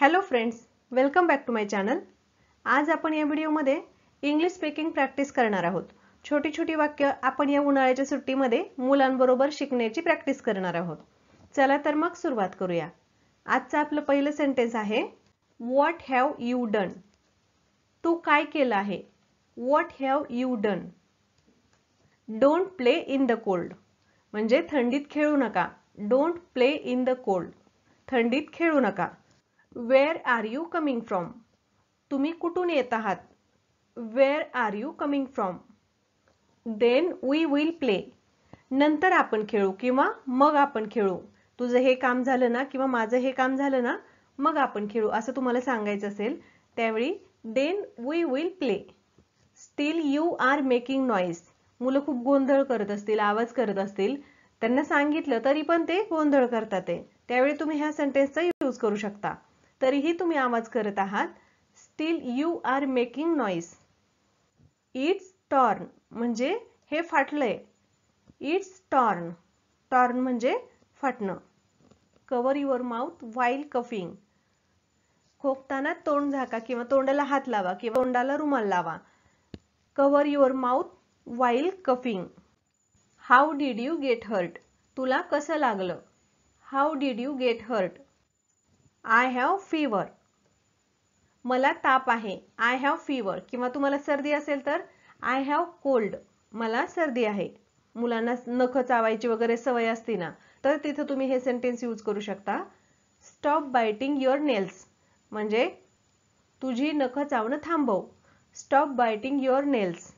hello friends welcome back to my channel आज आपण या व्हिडिओमध्ये इंग्लिश स्पीकिंग प्रॅक्टिस करणार आहोत छोटी छोटी वाक्य आपण या उन्हाळ्याच्या सुट्टीमध्ये मुलांबरोबर शिकण्याची प्रॅक्टिस करणार आहोत चला तर मग सुरुवात करूया आजचं आपलं पहिलं सेंटेन्स आहे वॉट हॅव यू डन तू काय केलं आहे what have you done don't play in the cold म्हणजे थंडीत खेळू नका don't play in the cold थंडीत खेळू नका where are you coming from तुम्ही कुठून येत आहात where are you coming from then we will play नंतर आपण खेळू किंवा मग आपण खेळू तुझं हे काम झालं ना किंवा माझं हे काम झालं ना मग आपण खेळू असं तुम्हाला सांगायचं असेल त्यावेळी then we will play still you are making noise मुलं खूप गोंधळ करत असतील आवाज करत असतील त्यांना सांगितलं तरी पण ते गोंधळ करतात त्यावेळी तुम्ही ह्या सेंटेन्सचा यूज करू शकता तरीही तुम्ही आवाज करत आहात still you are making noise it's torn म्हणजे हे फाटलंय इट्स टॉर्न टॉर्न म्हणजे फाटणं cover your mouth while coughing खोकताना तोंड झाका किंवा तोंडाला हात लावा किंवा तोंडाला रुमाल लावा cover your mouth while coughing how did you get hurt तुला कसं लागलं how did you get hurt I have fever मला ताप आहे आय हॅव फीवर किंवा तुम्हाला सर्दी असेल तर आय हॅव कोल्ड मला सर्दी आहे मुलांना नख चावायची वगैरे सवय असते ना तर तिथं तुम्ही हे सेंटेन्स यूज करू शकता स्टॉप बायटिंग युअर नेल्स म्हणजे तुझी नख चावणं थांबव stop biting your nails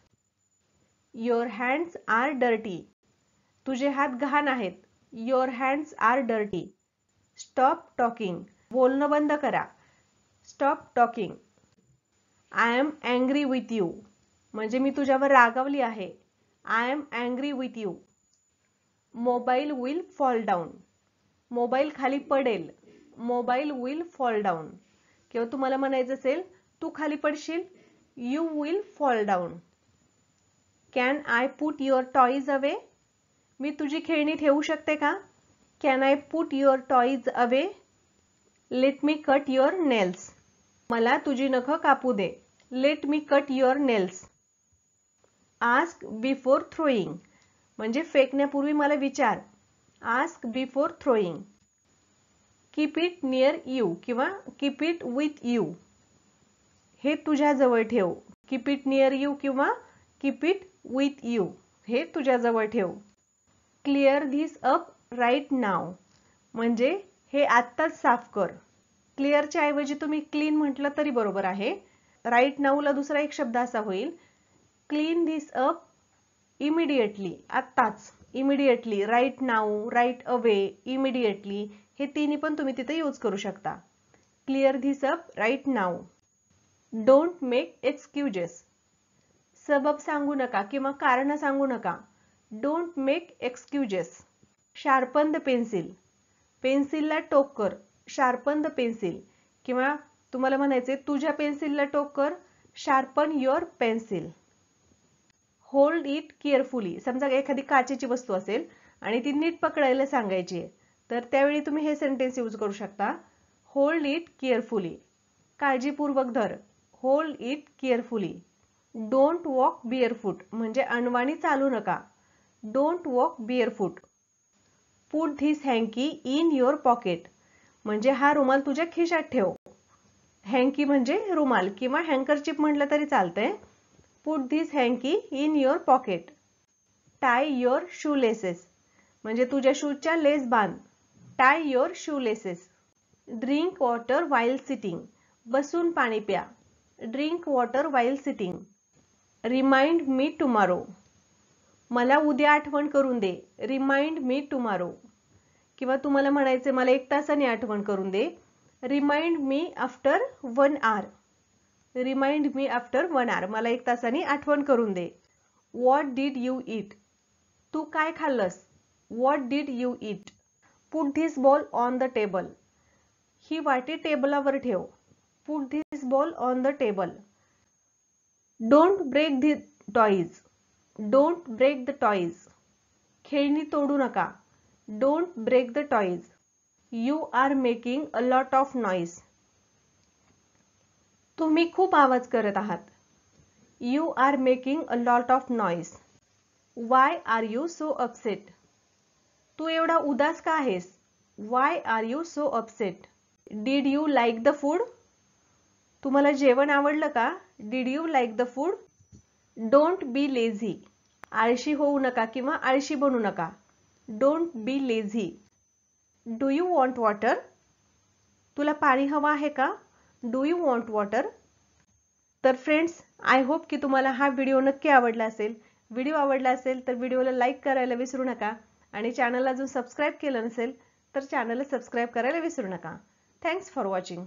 your hands are dirty तुझे हात घाण आहेत your hands are dirty stop talking बोलणं बंद करा stop talking I am angry with you म्हणजे मी तुझ्यावर रागावली आहे I am angry with you mobile will fall down mobile खाली पडेल मोबाईल विल फॉल डाऊन किंवा तुम्हाला म्हणायचं असेल तू खाली पडशील you will fall down can I put your toys away मी तुझी खेळणी ठेवू शकते का can I put your toys away let me cut your nails मला तुझी नख कापू दे let me cut your nails ask before throwing म्हणजे फेकण्यापूर्वी मला विचार ask before throwing keep it near you किंवा कीप इट विथ यू हे तुझ्याजवळ ठेव कीप इट नियर यू किंवा कीप इट विथ यू हे तुझ्याजवळ ठेव clear this up right now म्हणजे हे आत्ताच साफ कर क्लिअरच्या ऐवजी तुम्ही क्लीन म्हटलं तरी बरोबर आहे राईट नऊला दुसरा एक शब्द असा होईल क्लीन धिस अप इमिडिएटली आत्ताच immediately right now right away immediately हे तिन्ही पण तुम्ही तिथे यूज करू शकता clear this up right now don't make excuses सबब सांगू नका किंवा कारण सांगू नका don't make excuses sharpen the pencil पेन्सिलला टोक कर शार्पन द पेन्सिल किंवा तुम्हाला म्हणायचे तुझ्या पेन्सिलला टोक कर sharpen your pencil hold it carefully समजा एखादी काचेची वस्तू असेल आणि ती नीट पकडायला सांगायची आहे तर त्यावेळी तुम्ही हे सेंटेन्स यूज करू शकता होल्ड इट केअरफुली काळजीपूर्वक धर hold it carefully don't walk barefoot म्हणजे अनवाणी चालू नका don't walk barefoot put this hanky in your pocket म्हणजे हा रुमाल तुझ्या खिशात ठेव हँकी म्हणजे रुमाल किंवा हँकरचिप म्हटलं तरी चालतंय put this hanky in your pocket tie your shoe laces म्हणजे तुझ्या शूजच्या लेस बांध tie your shoe laces drink water while sitting बसून पाणी प्या drink water while sitting remind me tomorrow मला उद्या आठवण करून दे रिमाइंड मी टुमारो किंवा तुम्हाला म्हणायचं मला एक तासाने आठवण करून दे remind me after one hour remind me after one hour मला एक तासाने आठवण करून दे वॉट डीड यू इट तू काय खाल्लंस what did you eat put this bowl on the table ही वाटी टेबलावर ठेव put this bowl on the table don't break the toys don't break the toys खेळणी तोडू नका don't break the toys you are making a lot of noise तुम्ही खूप आवाज करत आहात you are making a lot of noise why are you so upset तू एवढा उदास का आहेस why are you so upset did you like the food तुम्हाला जेवण आवडलं का did you like the food don't be lazy आळशी होऊ नका किंवा आळशी बनू नका don't be lazy do you want water तुला पाणी हवं आहे का डू यू वॉन्ट वॉटर तर फ्रेंड्स आय होप की तुम्हाला हा व्हिडिओ नक्की आवडला असेल व्हिडिओ आवडला असेल तर व्हिडिओला लाईक करायला विसरू नका आणि चॅनलला अजून सबस्क्राईब केलं नसेल तर चॅनलला सबस्क्राईब करायला विसरू नका थँक्स फॉर वॉचिंग